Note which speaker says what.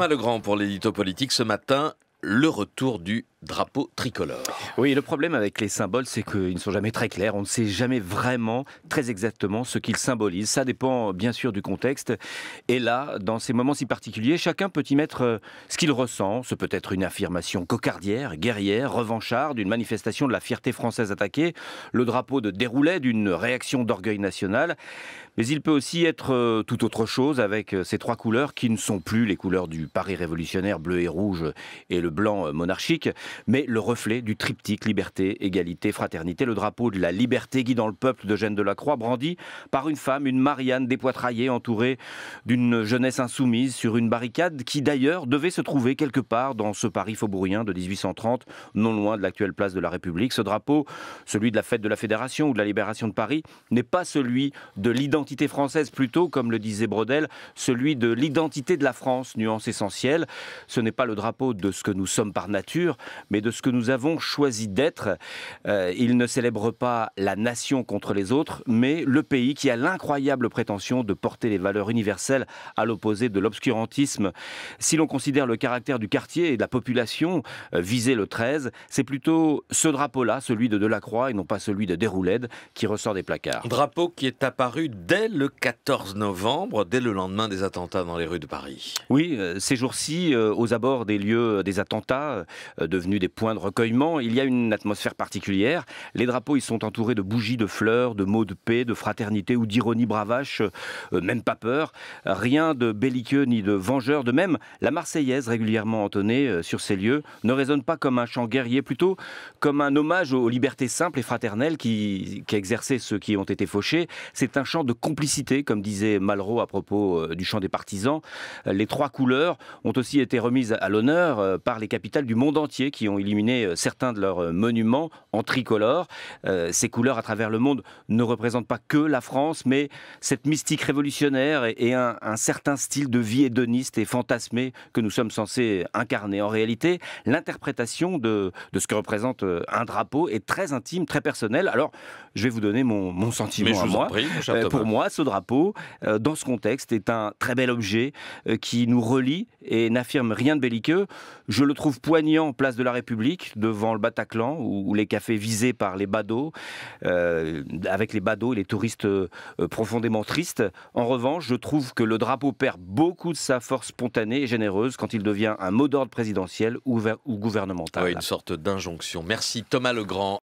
Speaker 1: Thomas Legrand pour l'édito politique ce matin, le retour du drapeau tricolore. Oui, le problème avec les symboles, c'est qu'ils ne sont jamais très clairs. On ne sait jamais vraiment très exactement ce qu'ils symbolisent. Ça dépend bien sûr du contexte. Et là, dans ces moments si particuliers, chacun peut y mettre euh, ce qu'il ressent. Ce peut être une affirmation cocardière, guerrière, revancharde, une manifestation de la fierté française attaquée, le drapeau de déroulé, d'une réaction d'orgueil national. Mais il peut aussi être euh, tout autre chose avec euh, ces trois couleurs qui ne sont plus les couleurs du Paris révolutionnaire bleu et rouge et le blanc monarchique mais le reflet du triptyque liberté, égalité, fraternité, le drapeau de la liberté guidant le peuple de la Delacroix, brandi par une femme, une Marianne dépoitraillée, entourée d'une jeunesse insoumise sur une barricade qui d'ailleurs devait se trouver quelque part dans ce Paris faubourien de 1830, non loin de l'actuelle place de la République. Ce drapeau, celui de la fête de la Fédération ou de la libération de Paris, n'est pas celui de l'identité française, plutôt, comme le disait Brodel, celui de l'identité de la France, nuance essentielle. Ce n'est pas le drapeau de ce que nous sommes par nature, mais de ce que nous avons choisi d'être. Euh, il ne célèbre pas la nation contre les autres, mais le pays qui a l'incroyable prétention de porter les valeurs universelles à l'opposé de l'obscurantisme. Si l'on considère le caractère du quartier et de la population euh, visé visée le 13, c'est plutôt ce drapeau-là, celui de Delacroix et non pas celui de Déroulède, qui ressort des placards. Drapeau qui est apparu dès le 14 novembre, dès le lendemain des attentats dans les rues de Paris. Oui, euh, ces jours-ci, aux abords des lieux des attentats, devenus des points de recueillement, il y a une atmosphère particulière. Les drapeaux, ils sont entourés de bougies, de fleurs, de mots de paix, de fraternité ou d'ironie bravache, euh, même pas peur. Rien de belliqueux ni de vengeur. De même, la Marseillaise, régulièrement entonnée euh, sur ces lieux, ne résonne pas comme un chant guerrier, plutôt comme un hommage aux libertés simples et fraternelles qui, qui exerçaient ceux qui ont été fauchés. C'est un chant de complicité, comme disait Malraux à propos euh, du chant des partisans. Les trois couleurs ont aussi été remises à l'honneur par les capitales du monde entier qui qui ont éliminé euh, certains de leurs euh, monuments en tricolore. Euh, ces couleurs à travers le monde ne représentent pas que la France, mais cette mystique révolutionnaire et, un, certain style de vie hédoniste et fantasmé que nous sommes censés incarner. En réalité, l'interprétation de, ce que représente un drapeau est très intime, très personnelle. Alors, je vais vous donner mon, sentiment à moi. pour moi, ce drapeau, dans ce contexte, est un très bel objet qui nous relie et n'affirme rien de belliqueux. Je le trouve poignant, en place de la République, devant le Bataclan, ou les cafés visés par les badauds, euh, avec les badauds et les touristes euh, profondément tristes. En revanche, je trouve que le drapeau perd beaucoup de sa force spontanée et généreuse quand il devient un mot d'ordre présidentiel ou, ou gouvernemental. une sorte d'injonction. Merci Thomas Legrand.